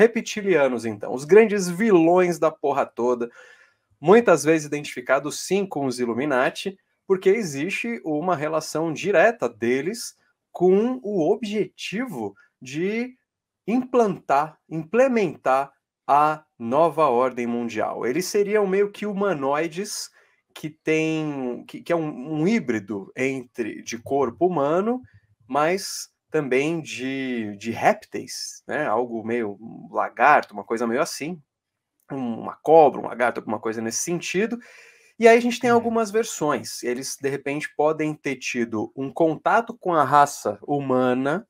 reptilianos, então, os grandes vilões da porra toda, muitas vezes identificados sim com os Illuminati, porque existe uma relação direta deles com o objetivo de implantar, implementar a nova ordem mundial. Eles seriam meio que humanoides que tem que, que é um, um híbrido entre de corpo humano, mas também de, de répteis, né? Algo meio lagarto, uma coisa meio assim, uma cobra, um lagarto, alguma coisa nesse sentido. E aí a gente tem uhum. algumas versões. Eles, de repente, podem ter tido um contato com a raça humana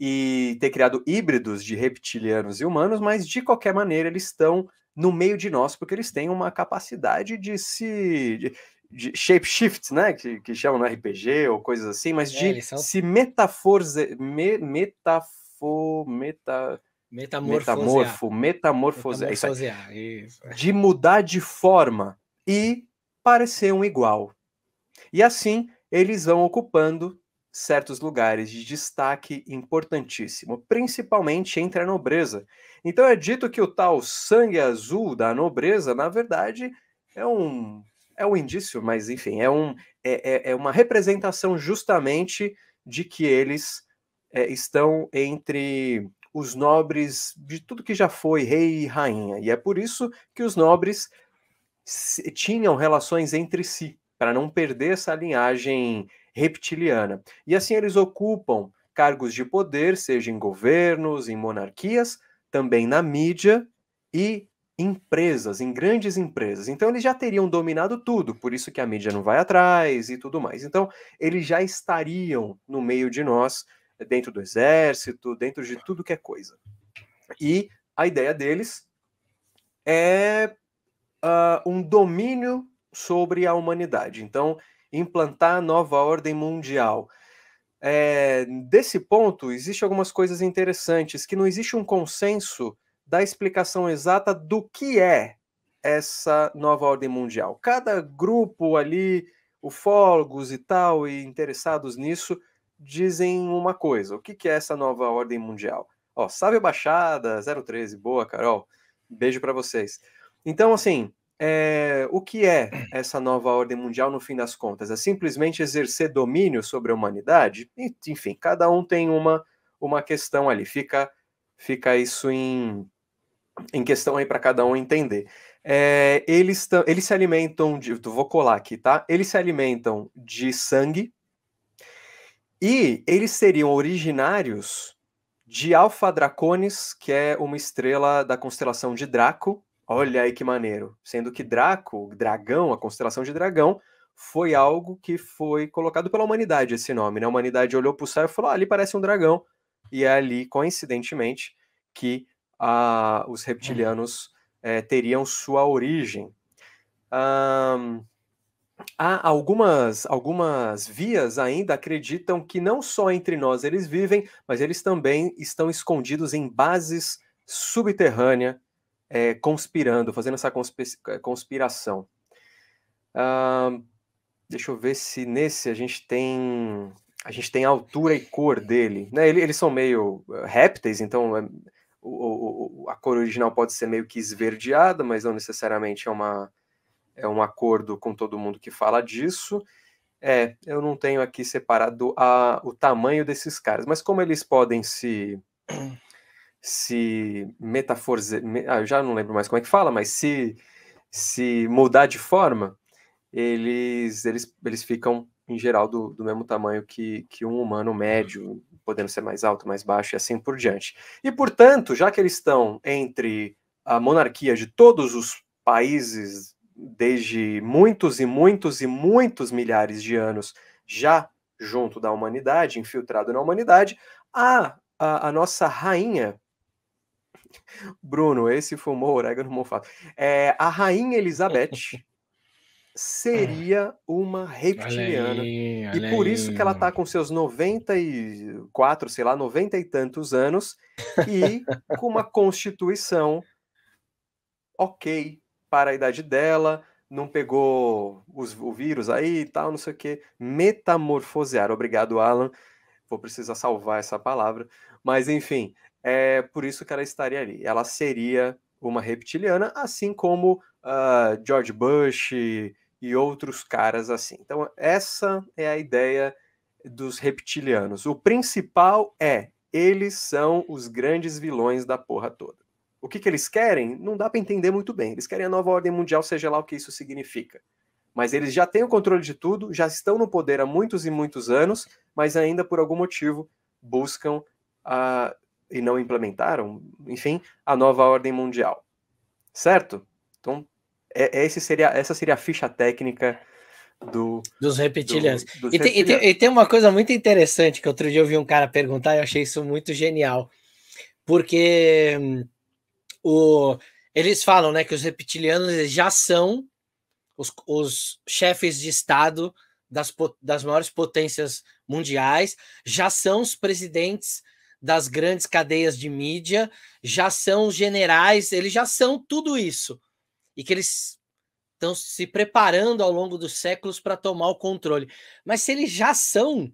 e ter criado híbridos de reptilianos e humanos, mas de qualquer maneira eles estão no meio de nós, porque eles têm uma capacidade de se de shapeshifts, né? Que, que chamam no RPG ou coisas assim, mas é, de são... se metaforze, me, metafo, meta, metamorfosear. metamorfo, metamorfosear, é metamorfosear isso. É. de mudar de forma e parecer um igual. E assim eles vão ocupando certos lugares de destaque importantíssimo, principalmente entre a nobreza. Então é dito que o tal sangue azul da nobreza, na verdade, é um é um indício, mas enfim, é, um, é, é, é uma representação justamente de que eles é, estão entre os nobres de tudo que já foi rei e rainha. E é por isso que os nobres tinham relações entre si, para não perder essa linhagem reptiliana. E assim eles ocupam cargos de poder, seja em governos, em monarquias, também na mídia e empresas, em grandes empresas. Então eles já teriam dominado tudo, por isso que a mídia não vai atrás e tudo mais. Então eles já estariam no meio de nós, dentro do exército, dentro de tudo que é coisa. E a ideia deles é uh, um domínio sobre a humanidade. Então implantar a nova ordem mundial. É, desse ponto, existem algumas coisas interessantes, que não existe um consenso da explicação exata do que é essa nova ordem mundial. Cada grupo ali, ufólogos e tal, e interessados nisso, dizem uma coisa. O que, que é essa nova ordem mundial? Ó, Sábio Baixada, 013, boa, Carol. Beijo para vocês. Então, assim, é, o que é essa nova ordem mundial no fim das contas? É simplesmente exercer domínio sobre a humanidade? Enfim, cada um tem uma, uma questão ali. Fica, fica isso em, em questão aí para cada um entender. É, eles, eles se alimentam de. Vou colar aqui, tá? Eles se alimentam de sangue e eles seriam originários de Alfa Draconis, que é uma estrela da constelação de Draco. Olha aí que maneiro. Sendo que Draco, dragão, a constelação de dragão, foi algo que foi colocado pela humanidade esse nome. Né? A humanidade olhou para o céu e falou: ah, ali parece um dragão. E é ali, coincidentemente, que a, os reptilianos é, eh, teriam sua origem. Um, há algumas, algumas vias ainda acreditam que não só entre nós eles vivem, mas eles também estão escondidos em bases subterrâneas, é, eh, conspirando, fazendo essa eh, conspiração. Um, deixa eu ver se nesse a gente tem a gente tem a altura e cor dele. Né? eles são meio répteis, então é o, o, a cor original pode ser meio que esverdeada, mas não necessariamente é, uma, é um acordo com todo mundo que fala disso. É, eu não tenho aqui separado a, o tamanho desses caras, mas como eles podem se se metaforze, ah, eu já não lembro mais como é que fala, mas se se mudar de forma, eles eles, eles ficam em geral do, do mesmo tamanho que, que um humano uhum. médio, podendo ser mais alto, mais baixo e assim por diante. E, portanto, já que eles estão entre a monarquia de todos os países desde muitos e muitos e muitos milhares de anos já junto da humanidade, infiltrado na humanidade, a, a, a nossa rainha. Bruno, esse fumou orégano mofado. É, a rainha Elizabeth É. seria uma reptiliana. Aí, e por aí. isso que ela está com seus 94, sei lá, 90 e tantos anos e com uma constituição ok para a idade dela, não pegou os, o vírus aí e tal, não sei o que. Metamorfosear. Obrigado, Alan. Vou precisar salvar essa palavra. Mas, enfim, é por isso que ela estaria ali. Ela seria uma reptiliana, assim como uh, George Bush e, outros caras assim. Então, essa é a ideia dos reptilianos. O principal é eles são os grandes vilões da porra toda. O que, que eles querem? Não dá para entender muito bem. Eles querem a nova ordem mundial, seja lá o que isso significa. Mas eles já têm o controle de tudo, já estão no poder há muitos e muitos anos, mas ainda por algum motivo buscam a e não implementaram, enfim, a nova ordem mundial. Certo? Então, é, é, esse seria, essa seria a ficha técnica do, dos reptilianos. Do, dos e, tem, reptilianos. E, tem, e, tem, uma coisa muito interessante que outro dia eu vi um cara perguntar e eu achei isso muito genial. Porque hum, o, eles falam né, que os reptilianos já são os, os chefes de Estado das, das maiores potências mundiais, já são os presidentes das grandes cadeias de mídia, já são os generais, eles já são tudo isso e que eles estão se preparando ao longo dos séculos para tomar o controle. Mas se eles já são,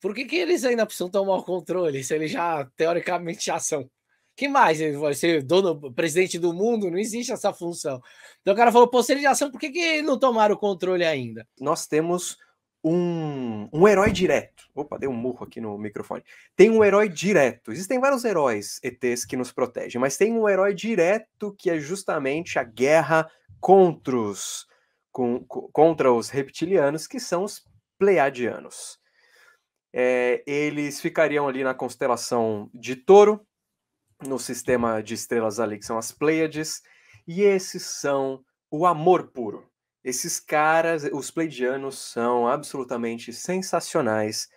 por que, que eles ainda precisam tomar o controle? Se eles já, teoricamente, já são. Que mais? Ele vai ser dono, presidente do mundo? Não existe essa função. Então o cara falou, pô, se eles já são, por que, que não tomaram o controle ainda? Nós temos um, um herói direto. Opa, dei um murro aqui no microfone. Tem um herói direto. Existem vários heróis ETs que nos protegem, mas tem um herói direto que é justamente a guerra contra os, com, contra os reptilianos, que são os pleiadianos. É, eles ficariam ali na constelação de Touro, no sistema de estrelas ali, que são as Pleiades, e esses são o amor puro. Esses caras, os pleidianos, são absolutamente sensacionais.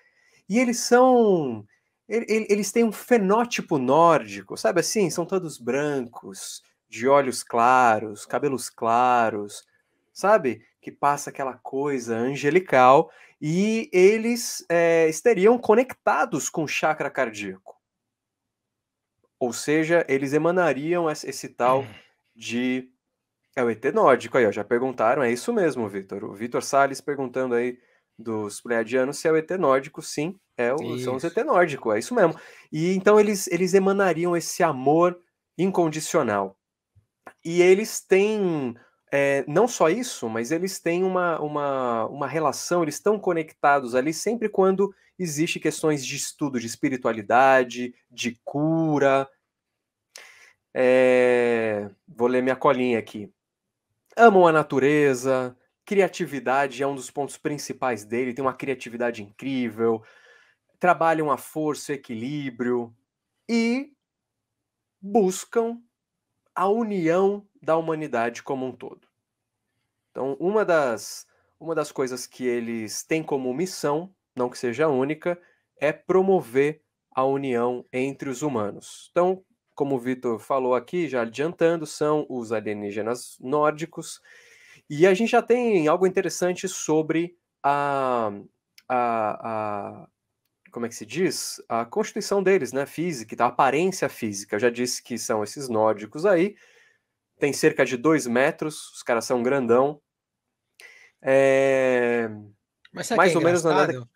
E eles são. Eles têm um fenótipo nórdico, sabe assim? São todos brancos, de olhos claros, cabelos claros, sabe? Que passa aquela coisa angelical. E eles é, estariam conectados com o chakra cardíaco. Ou seja, eles emanariam esse tal hum. de é o ET nórdico aí, ó. Já perguntaram, é isso mesmo, Vitor. O Vitor Salles perguntando aí dos pleiadianos se é o ET nórdico, sim, é o, são os ET nórdicos, é isso mesmo. E então eles, eles emanariam esse amor incondicional. E eles têm é, não só isso, mas eles têm uma, uma, uma relação, eles estão conectados ali sempre quando existe questões de estudo de espiritualidade, de cura. É, vou ler minha colinha aqui amam a natureza, criatividade é um dos pontos principais dele, tem uma criatividade incrível, trabalham a força, equilíbrio e buscam a união da humanidade como um todo. Então, uma das, uma das coisas que eles têm como missão, não que seja única, é promover a união entre os humanos. Então, como o Vitor falou aqui, já adiantando, são os alienígenas nórdicos. E a gente já tem algo interessante sobre a, a, a como é que se diz? A constituição deles, né? Física, a aparência física. Eu já disse que são esses nórdicos aí. Tem cerca de dois metros, os caras são grandão. É... Mas mais que é ou menos na né, década...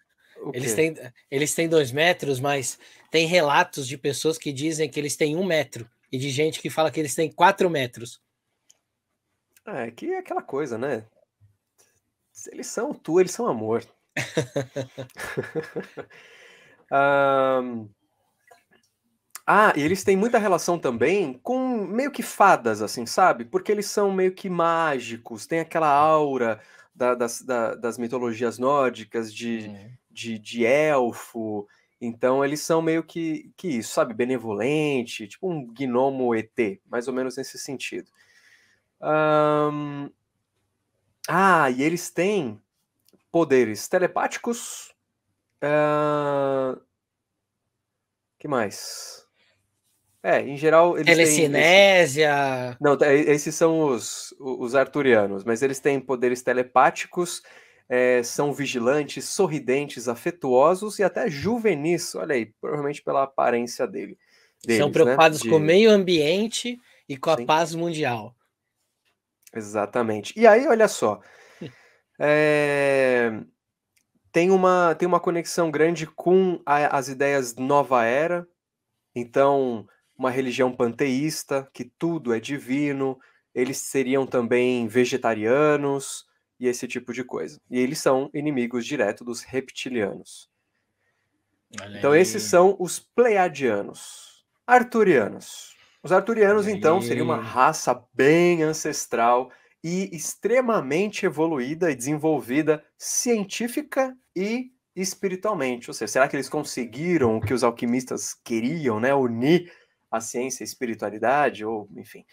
Eles têm, eles têm dois metros, mas tem relatos de pessoas que dizem que eles têm um metro e de gente que fala que eles têm quatro metros. Ah, é, que é aquela coisa, né? Eles são tu, eles são amor. um... Ah, e eles têm muita relação também com meio que fadas, assim, sabe? Porque eles são meio que mágicos, tem aquela aura da, das, da, das mitologias nórdicas, de, de, de, elfo. Então eles são meio que, que isso, sabe? Benevolente, tipo um gnomo ET, mais ou menos nesse sentido. Um... Ah, e eles têm poderes telepáticos. Uh... que mais? É, em geral eles Telecinésia. Têm... Não, é, esses são os, os arturianos, mas eles têm poderes telepáticos, é, são vigilantes, sorridentes, afetuosos e até juvenis. Olha aí, provavelmente pela aparência dele. Deles, são né, preocupados né? De... com o meio ambiente e com a Sim. paz mundial. Exatamente. E aí, olha só. é... Tem uma, tem uma conexão grande com a, as ideias nova era, então, uma religião panteísta, que tudo é divino, eles seriam também vegetarianos e esse tipo de coisa. E eles são inimigos direto dos reptilianos. Olha então, aí. esses são os pleiadianos, arturianos. Os arturianos, Olha então, aí. seria uma raça bem ancestral e extremamente evoluída e desenvolvida científica e espiritualmente. Ou seja, será que eles conseguiram o que os alquimistas queriam, né? Unir a ciência e a espiritualidade, ou enfim.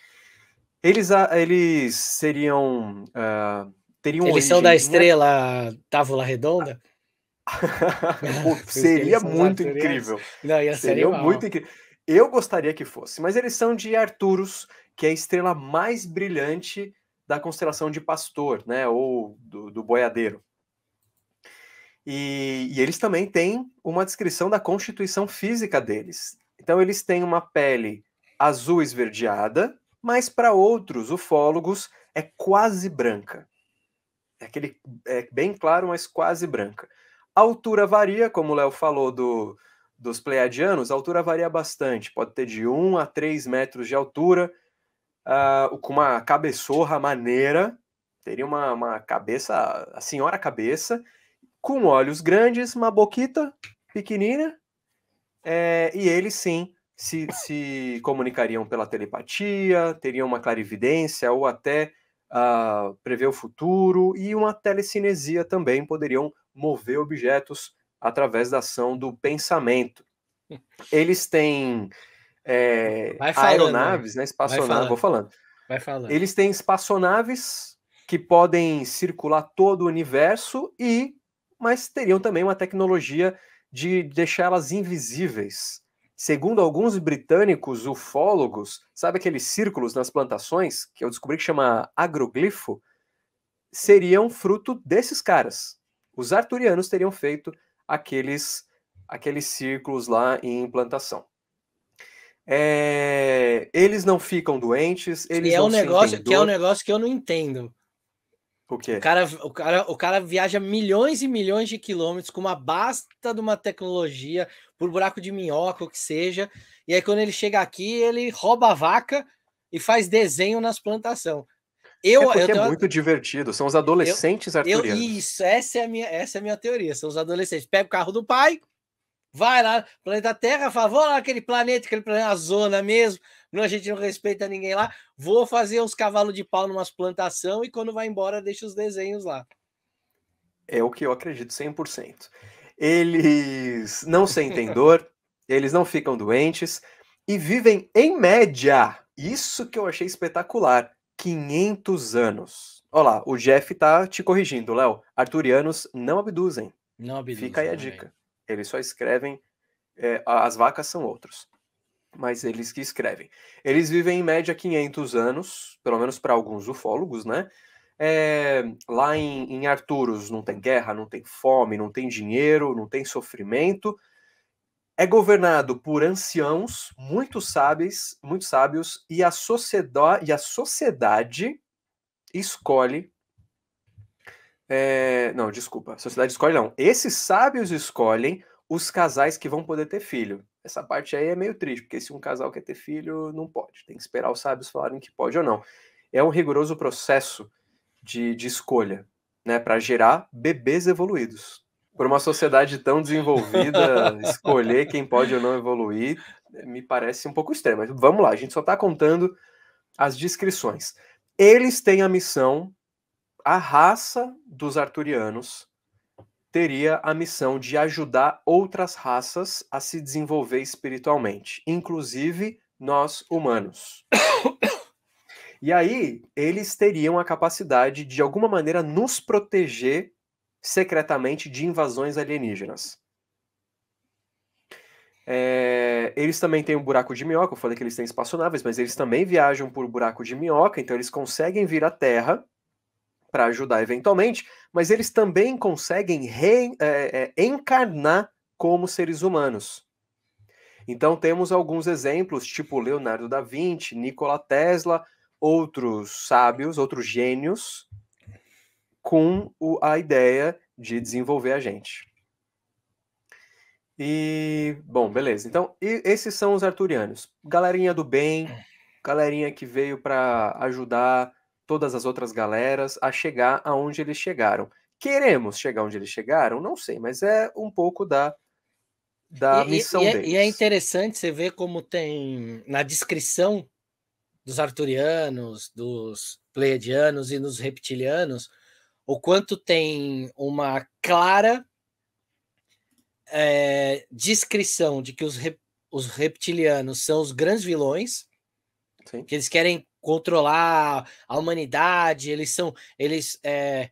Eles, eles seriam. Uh, teriam eles são da estrela Távola Redonda? Pô, seria muito incrível. Não, ia seria ser muito incrível. Eu gostaria que fosse, mas eles são de Arturos que é a estrela mais brilhante da constelação de Pastor, né? Ou do, do boiadeiro. E, e, eles também têm uma descrição da constituição física deles. Então, eles têm uma pele azul esverdeada, mas para outros ufólogos é quase branca. É, aquele, é bem claro, mas quase branca. A altura varia, como o Léo falou do, dos pleiadianos, a altura varia bastante, pode ter de 1 a 3 metros de altura, uh, com uma cabeçorra maneira, teria uma, uma cabeça, a senhora cabeça, com olhos grandes, uma boquita pequenina é, e eles sim se, se comunicariam pela telepatia, teriam uma clarividência ou até uh, prever o futuro e uma telecinesia também poderiam mover objetos através da ação do pensamento. Eles têm é, falando, né? aeronaves, né, espaçonaves, vou falando. Eles têm espaçonaves que podem circular todo o universo e mas teriam também uma tecnologia de deixá-las invisíveis. Segundo alguns britânicos ufólogos, sabe aqueles círculos nas plantações, que eu descobri que chama agroglifo, seriam fruto desses caras. Os arturianos teriam feito aqueles, aqueles círculos lá em plantação. É, eles não ficam doentes, eles que é um negócio, Que é um negócio que eu não entendo. O quê? O cara, o, cara, o cara viaja milhões e milhões de quilômetros com uma basta de uma tecnologia, por buraco de minhoca, o que seja. E aí, quando ele chega aqui, ele rouba a vaca e faz desenho nas plantações. É eu, é porque eu é muito divertido. São os adolescentes eu, Eu, isso, essa é, a minha, essa é a minha teoria. São os adolescentes. Pega o carro do pai, vai lá, planeta Terra, fala, vamos lá naquele planeta, aquele planeta, a zona mesmo não, a gente não respeita ninguém lá. Vou fazer uns cavalos de pau numa plantação e quando vai embora deixa os desenhos lá. É o que eu acredito 100%. Eles não sentem dor, eles não ficam doentes e vivem em média, isso que eu achei espetacular, 500 anos. Olha lá, o Jeff tá te corrigindo, Léo. Arturianos não abduzem. Não abduzem. Fica aí a dica. Eles só escrevem é, as vacas são outros mas eles que escrevem. Eles vivem em média 500 anos, pelo menos para alguns ufólogos, né? É, lá em, em Arturos não tem guerra, não tem fome, não tem dinheiro, não tem sofrimento. É governado por anciãos muito sábios, muito sábios e, a sociedade, e a sociedade escolhe. É, não, desculpa. A sociedade escolhe, não. Esses sábios escolhem os casais que vão poder ter filho essa parte aí é meio triste, porque se um casal quer ter filho, não pode. Tem que esperar os sábios falarem que pode ou não. É um rigoroso processo de, de escolha, né, para gerar bebês evoluídos. Por uma sociedade tão desenvolvida, escolher quem pode ou não evoluir me parece um pouco extremo. Mas vamos lá, a gente só está contando as descrições. Eles têm a missão, a raça dos arturianos teria a missão de ajudar outras raças a se desenvolver espiritualmente, inclusive nós humanos. E aí, eles teriam a capacidade de, alguma maneira, nos proteger secretamente de invasões alienígenas. É, eles também têm um buraco de minhoca, eu falei que eles têm espaçonaves, mas eles também viajam por buraco de minhoca, então eles conseguem vir à Terra para ajudar eventualmente, mas eles também conseguem re, é, é, encarnar como seres humanos. Então temos alguns exemplos, tipo Leonardo da Vinci, Nikola Tesla, outros sábios, outros gênios, com o, a ideia de desenvolver a gente. E, bom, beleza. Então, esses são os arturianos. Galerinha do bem, galerinha que veio para ajudar todas as outras galeras a chegar aonde eles chegaram. Queremos chegar onde eles chegaram? Não sei, mas é um pouco da, da e, missão e, deles. É, e é interessante você ver como tem na descrição dos arturianos, dos pleiadianos e dos reptilianos, o quanto tem uma clara é, descrição de que os, rep, os reptilianos são os grandes vilões, Sim. que eles querem controlar a humanidade, eles são, eles é,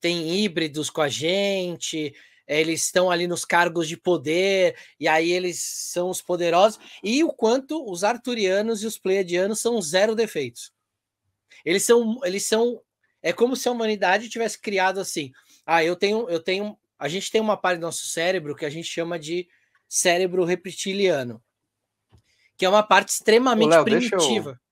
têm híbridos com a gente, eles estão ali nos cargos de poder, e aí eles são os poderosos, e o quanto os arturianos e os pleiadianos são zero defeitos. Eles são, eles são, é como se a humanidade tivesse criado assim, ah, eu tenho, eu tenho, a gente tem uma parte do nosso cérebro que a gente chama de cérebro reptiliano, que é uma parte extremamente Ô, Léo, primitiva.